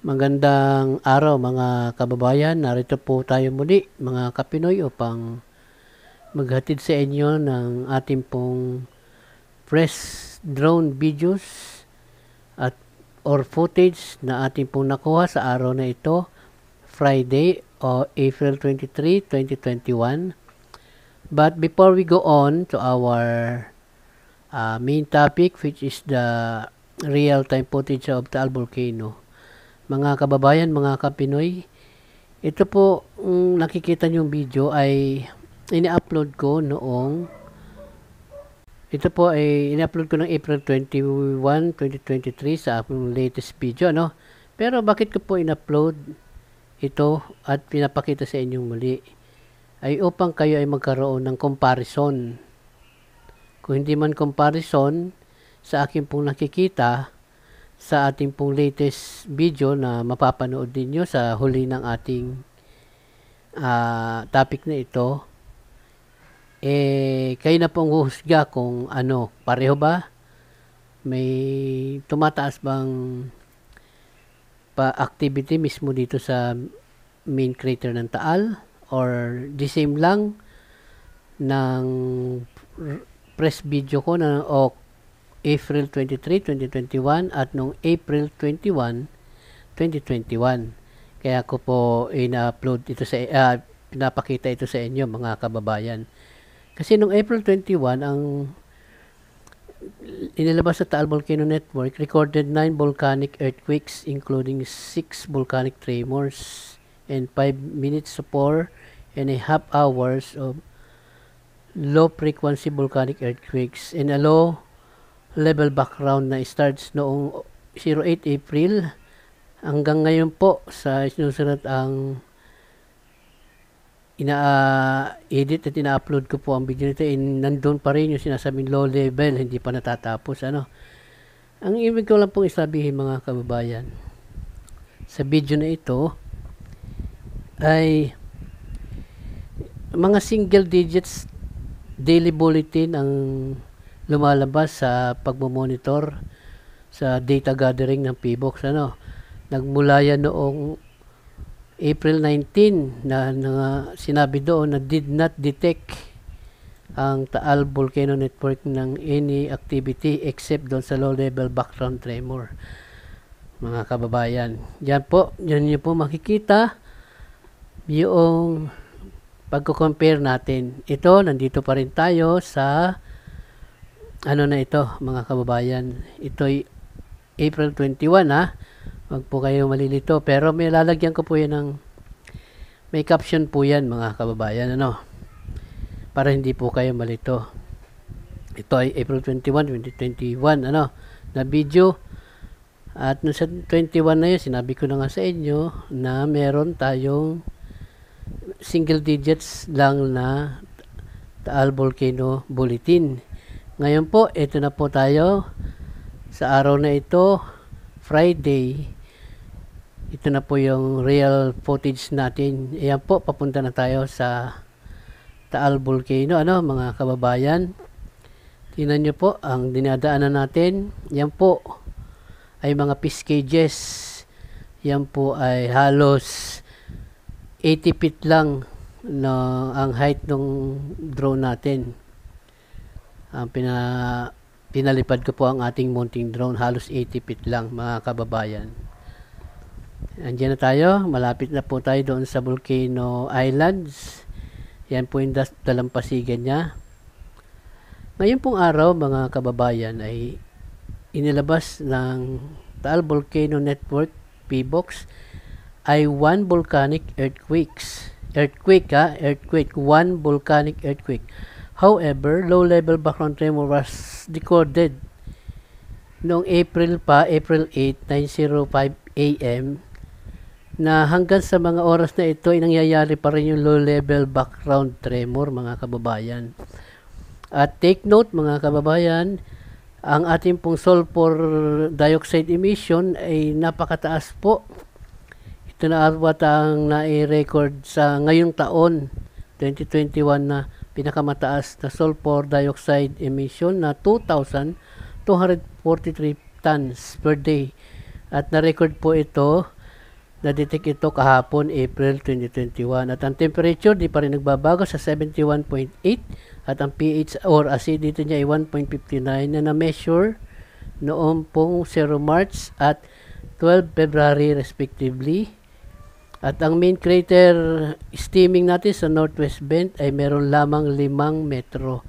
Magandang araw mga kababayan. Narito po tayo muli mga kapinoy upang maghatid sa inyo ng ating pong press drone videos at or footage na ating pong nakuha sa araw na ito Friday o April 23, 2021. But before we go on to our uh, main topic which is the real-time footage of the volcano mga kababayan, mga kapinoy. Ito po, um, nakikita niyong video ay ini-upload ko noong ito po ay ini upload ko ng April 21, 2023 sa aking latest video, ano? Pero bakit ko po in-upload ito at pinapakita sa inyong muli ay upang kayo ay magkaroon ng comparison. Kung hindi man comparison sa akin pong nakikita, sa ating pong latest video na mapapanood ninyo sa huli ng ating uh, topic na ito eh kayo na pong huhusga kung ano pareho ba may tumataas bang pa activity mismo dito sa main crater ng Taal or the same lang ng press video ko na o April 23, 2021 at noong April 21, 2021. Kaya ko po in upload ito sa uh, pinapakita ito sa inyo mga kababayan. Kasi noong April 21 ang inilabas sa Taal Volcano Network recorded 9 volcanic earthquakes including 6 volcanic tremors and 5 minutes of 4 and a half hours of low frequency volcanic earthquakes and a low level background na starts noong 08 April hanggang ngayon po sa sinusunod ang ina-edit at ina-upload ko po ang video nito and eh, nandun pa rin yung sinasabing low level, hindi pa natatapos. Ano? Ang ibig ko lang pong isabihin mga kababayan, sa video na ito ay mga single digits daily bulletin ang lumalabas sa pagmo-monitor sa data gathering ng PBOX. Ano? Nagmula yan noong April 19 na, na sinabi doon na did not detect ang Taal Volcano Network ng any activity except doon sa low-level background tremor. Mga kababayan, yan po, yan niyo po makikita yung pagko-compare natin. Ito, nandito pa rin tayo sa ano na ito mga kababayan ito'y April 21 ha wag po kayo malilito pero may lalagyan ko po yan ng may caption po yan mga kababayan ano para hindi po kayo malito ito ay April 21 2021 ano na video at nung sa 21 na yun sinabi ko na nga sa inyo na meron tayong single digits lang na Taal Volcano Bulletin ngayon po, ito na po tayo sa araw na ito, Friday. Ito na po yung real footage natin. Ayan po, papunta na tayo sa Taal Volcano, ano, mga kababayan. Tingnan nyo po, ang dinadaanan natin, yan po ay mga piscages. Yan po ay halos 80 feet lang no, ang height ng drone natin ang pina, pinalipad ko po ang ating mounting drone halos 80 feet lang mga kababayan andyan na tayo malapit na po tayo doon sa Volcano Islands yan po yung dalampasigan niya ngayon pong araw mga kababayan ay inilabas ng Taal Volcano Network PBOX ay one volcanic earthquakes earthquake ha ah, earthquake one volcanic earthquake However, low-level background tremor was recorded noong April pa, April 8, 9.05 a.m. na hanggang sa mga oras na ito ay nangyayari pa rin yung low-level background tremor mga kababayan. At take note mga kababayan, ang ating pong sulfur dioxide emission ay napakataas po. Ito na arwat ang nai-record sa ngayong taon, 2021 na pinakamataas na sulfur dioxide emission na 2,243 tons per day. At na-record po ito, na-detect ito kahapon April 2021. At ang temperature di pa rin nagbabago sa 71.8 at ang pH or acidity niya ay 1.59 na na-measure noong pong 0 March at 12 February respectively at ang main crater steaming natin sa northwest vent ay meron lamang limang metro.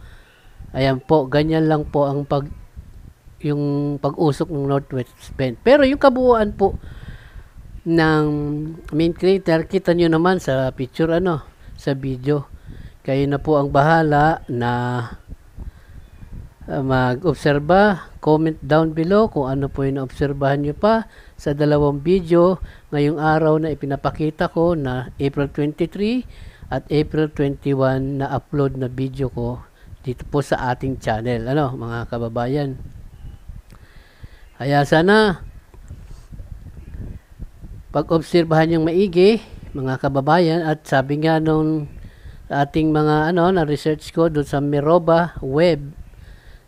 Ayan po, ganyan lang po ang pag yung pag-usok ng northwest vent. Pero yung kabuuan po ng main crater, kita nyo naman sa picture ano, sa video. Kayo na po ang bahala na uh, mag-obserba, comment down below kung ano po yung naobserbahan nyo pa sa dalawang video ngayong araw na ipinapakita ko na April 23 at April 21 na upload na video ko dito po sa ating channel ano mga kababayan kaya sana pag-obserbahan yung maigi mga kababayan at sabi nga nung ating mga ano na research ko doon sa Miroba web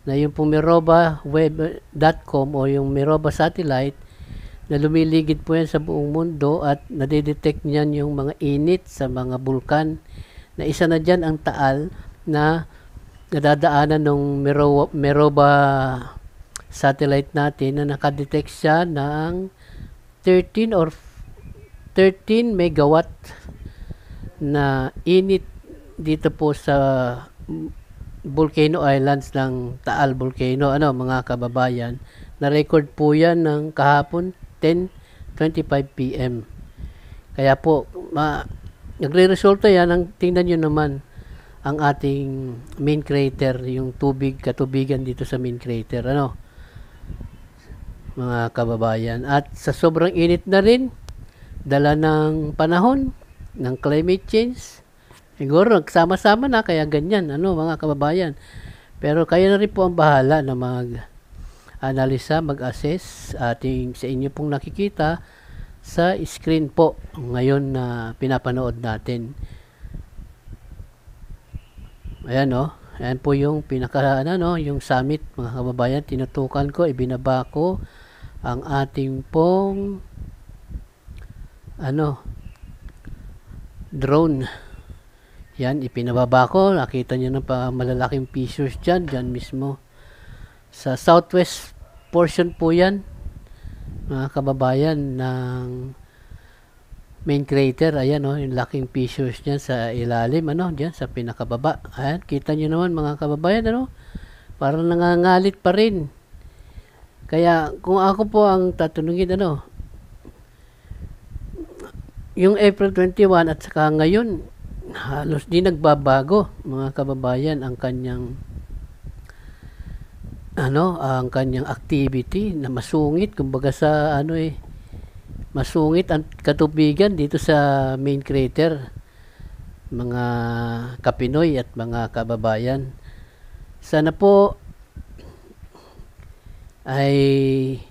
na yung pong mirobaweb.com o yung Miroba Satellite na lumiligid po yan sa buong mundo at nadidetect niyan yung mga init sa mga bulkan na isa na dyan ang taal na nadadaanan ng Miroba satellite natin na nakadetect siya ng 13 or 13 megawatt na init dito po sa volcano islands ng Taal Volcano ano mga kababayan na record po yan ng kahapon 10:25 PM kaya po ma nagre-resulta yan ang tingnan niyo naman ang ating main crater yung tubig katubigan dito sa main crater ano mga kababayan at sa sobrang init na rin dala ng panahon ng climate change Siguro, nagsama-sama na, kaya ganyan, ano, mga kababayan. Pero kayo na rin po ang bahala na mag-analisa, mag-assess ating sa inyo pong nakikita sa screen po ngayon na pinapanood natin. Ayan no? Oh. Ayan po yung pinaka, ano, yung summit, mga kababayan. Tinutukan ko, ibinaba ko ang ating pong ano, drone. Yan, ipinababa ko. Nakita nyo ng malalaking fissures dyan. Dyan mismo. Sa southwest portion po yan, mga kababayan, ng main crater. Ayan, oh, yung laking fissures dyan sa ilalim. Ano, dyan, sa pinakababa. Ayan, kita nyo naman mga kababayan, ano, parang nangangalit pa rin. Kaya, kung ako po ang tatanungin, ano, yung April 21 at saka ngayon, halos di nagbabago mga kababayan ang kanyang ano ang kanyang activity na masungit kumbaga sa ano eh masungit ang katubigan dito sa main crater mga kapinoy at mga kababayan sana po ay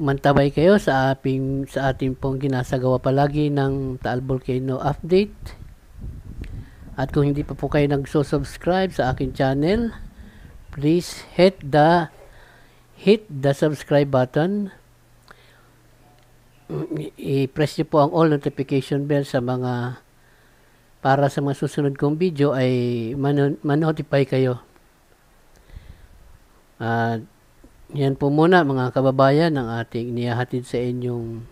umantabay kayo sa ating sa ating pong ginasagawa palagi ng Taal Volcano update. At kung hindi pa po kayo nagso-subscribe sa akin channel, please hit the hit the subscribe button. I-press niyo po ang all notification bell sa mga para sa mga susunod kong video ay man-notify kayo. At uh, yan po muna mga kababayan ang ating inihahatid sa inyong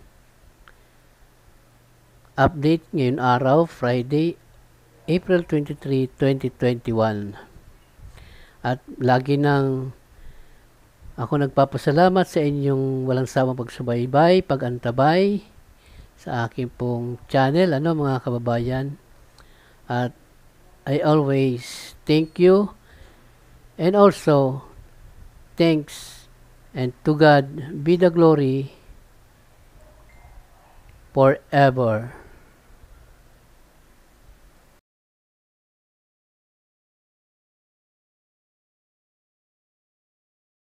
update ngayong araw, Friday, April 23, 2021. At lagi nang ako nagpapasalamat sa inyong walang sawang pagsubaybay, pagantabay sa aking pong channel, ano mga kababayan. At I always thank you and also thanks And to God be the glory forever.